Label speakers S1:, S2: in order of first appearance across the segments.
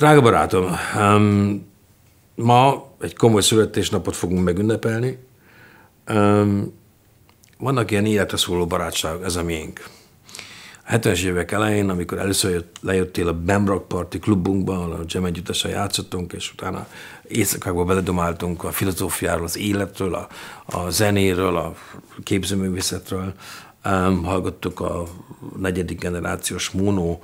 S1: Drága barátom, um, ma egy komoly születésnapot fogunk megünnepelni. Um, vannak ilyen életre szóló barátságok, ez a miénk. A 70-es évek elején, amikor először jött, lejöttél a Bamrock Party klubunkba, ahol a Jam együttesen játszottunk, és utána éjszakákba beledomáltunk a filozófiáról, az életről, a, a zenéről, a képzőművészetről, Um, hallgattuk a negyedik generációs Mono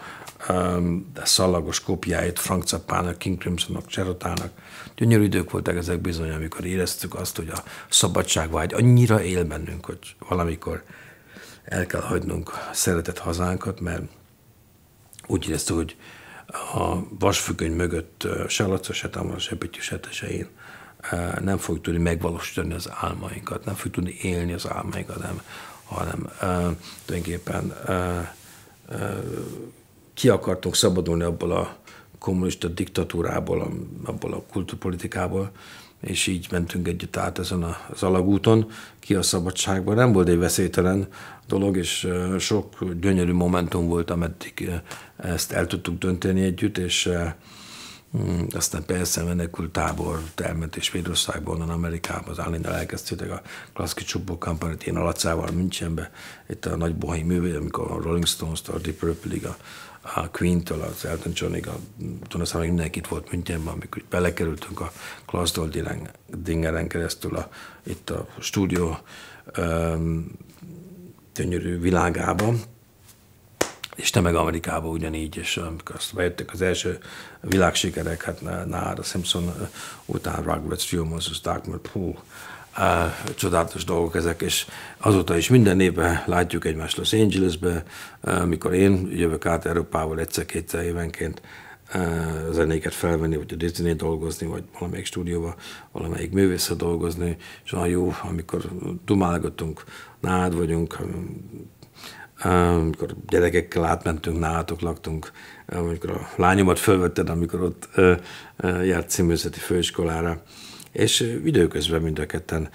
S1: um, szallagos kopiáit Frank Zappának, King Crimsonnak, Cserotának. Gyönyörű idők voltak ezek bizony, amikor éreztük azt, hogy a szabadságvágy annyira él bennünk, hogy valamikor el kell hagynunk szeretett hazánkat, mert úgy éreztük, hogy a vasfüggöny mögött se Laca, se Tamara, se Pütyi, se tesején, nem fogjuk tudni megvalósítani az álmainkat, nem fogjuk tudni élni az álmainkat, nem hanem uh, tulajdonképpen uh, uh, ki akartunk szabadulni abból a kommunista diktatúrából, abból a kultúrpolitikából, és így mentünk együtt át ezen az alagúton, ki a szabadságban. Nem volt egy veszélytelen dolog, és sok gyönyörű momentum volt, ameddig ezt el tudtuk dönteni együtt, és Mm, aztán persze menekült tábor elment és Svédországba, onnan Amerikába, az állandóan elkezdődik a Klaszki Csubó company én alacával Münchenbe, itt a nagy bohai művé, amikor a Rolling Stones-tól, a Deep Purple-ig, a, a Queen-től, az Elton Johnig, a Donaszának mindenki itt volt Münchenben, amikor belekerültünk a Klaszdol Dingeren keresztül a, itt a stúdió um, gyönyörű világába, és te meg Amerikában ugyanígy, és amikor azt bejöttek az első világsikerek, hát nára Simpson után Rugrats Fiomosus Darkmouth, hú, csodálatos dolgok ezek, és azóta is minden évben látjuk egymást Los Angelesbe, mikor én jövök át Európával egyszer-kétszer évenként, zenéket felvenni, vagy a disney dolgozni, vagy valamelyik stúdióba, valamelyik művészre dolgozni, és olyan jó, amikor dumálgatunk, nád vagyunk, amikor gyerekekkel átmentünk, nálatok laktunk, amikor a lányomat fölvetted, amikor ott járt címőzeti főiskolára, és időközben mind a ketten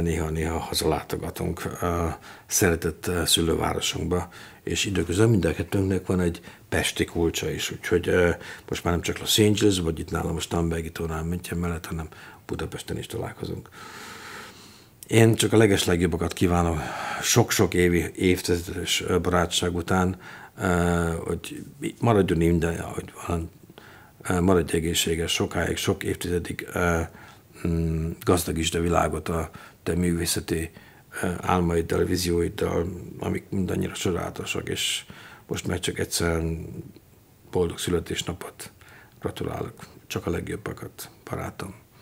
S1: néha-néha hazalátogatunk a szeretett szülővárosunkba, és időközben mind a kettőnknek van egy pesti kulcsa is, úgyhogy most már nem csak Los Angeles, vagy itt nálam a Tambergi Tónál mentjen mellett, hanem Budapesten is találkozunk. Én csak a legeslegjobbakat kívánom sok-sok évi, évtizedes barátság után, hogy maradjon minden, ahogy van, maradj egészséges sokáig, sok évtizedig, mm, gazdagítsd a világot a te művészeti álmaiddal, vízióiddal, amik mindannyira csodálatosak, és most már csak egyszerűen boldog születésnapot gratulálok, csak a legjobbakat, barátom.